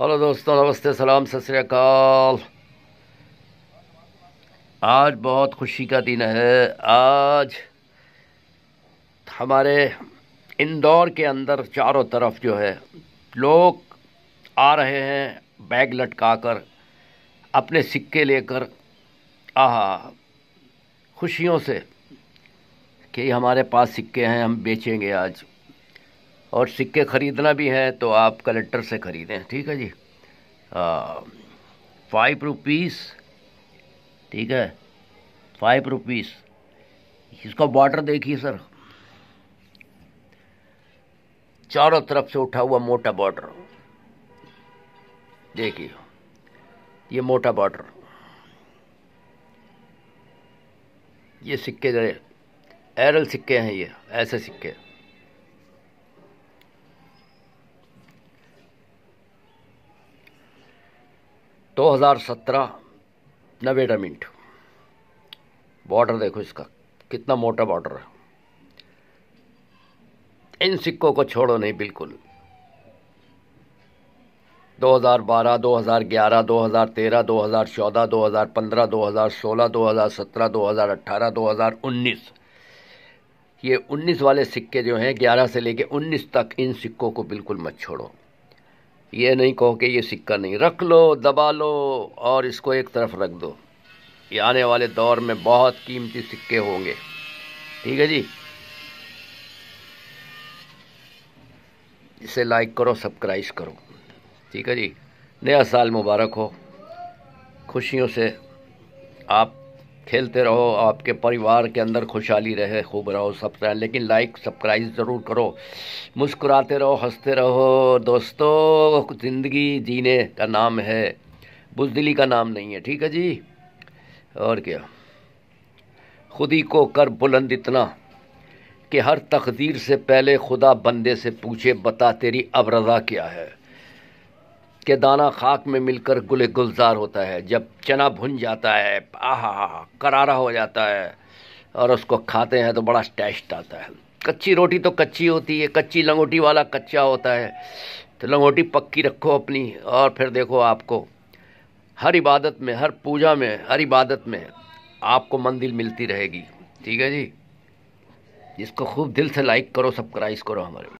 hello दोस्तों नमस्ते सलाम सत आज बहुत खुशी का दिन है आज हमारे इंदौर के अंदर चारों तरफ जो है लोग आ रहे हैं बैग लटका कर अपने सिक्के लेकर आहा खुशियों से कि हमारे पास सिक्के हैं हम बेचेंगे आज और सिक्के ख़रीदना भी है तो आप कलेक्टर से ख़रीदें ठीक है जी फाइव रुपीस ठीक है फाइव रुपीस इसका बॉर्डर देखिए सर चारों तरफ से उठा हुआ मोटा बॉर्डर देखिए ये मोटा बॉर्डर ये सिक्के एरल सिक्के हैं ये ऐसे सिक्के दो हज़ार सत्रह नवेडा मिनट बॉर्डर देखो इसका कितना मोटा बॉर्डर है इन सिक्कों को छोड़ो नहीं बिल्कुल 2012, 2011, 2013, 2014, 2015, 2016, 2017, 2018, 2019 ये 19 वाले सिक्के जो हैं 11 से लेके 19 तक इन सिक्कों को बिल्कुल मत छोड़ो ये नहीं कहो कि ये सिक्का नहीं रख लो दबा लो और इसको एक तरफ रख दो ये आने वाले दौर में बहुत कीमती सिक्के होंगे ठीक है जी इसे लाइक करो सब्सक्राइब करो ठीक है जी नया साल मुबारक हो खुशियों से आप खेलते रहो आपके परिवार के अंदर खुशहाली रहे खूब रहो सब लेकिन लाइक सब्सक्राइब ज़रूर करो मुस्कुराते रहो हंसते रहो दोस्तों ज़िंदगी जीने का नाम है बुजदिली का नाम नहीं है ठीक है जी और क्या खुद ही को कर बुलंद इतना कि हर तकदीर से पहले खुदा बंदे से पूछे बता तेरी अब रजा क्या है के दाना खाक में मिलकर गुले गुलजार होता है जब चना भुन जाता है आहा करारा हो जाता है और उसको खाते हैं तो बड़ा टेस्ट आता है कच्ची रोटी तो कच्ची होती है कच्ची लंगोटी वाला कच्चा होता है तो लंगोटी पक्की रखो अपनी और फिर देखो आपको हर इबादत में हर पूजा में हर इबादत में आपको मंदिर मिलती रहेगी ठीक है जी इसको खूब दिल से लाइक करो सब्सक्राइब करो हमारे